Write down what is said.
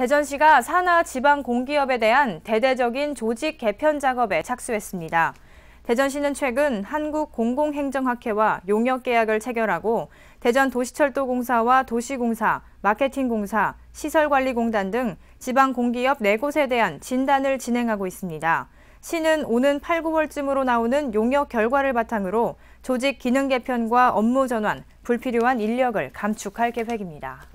대전시가 산하 지방 공기업에 대한 대대적인 조직 개편 작업에 착수했습니다. 대전시는 최근 한국공공행정학회와 용역계약을 체결하고 대전도시철도공사와 도시공사, 마케팅공사, 시설관리공단 등 지방공기업 4곳에 대한 진단을 진행하고 있습니다. 시는 오는 8, 9월쯤으로 나오는 용역 결과를 바탕으로 조직 기능 개편과 업무 전환, 불필요한 인력을 감축할 계획입니다.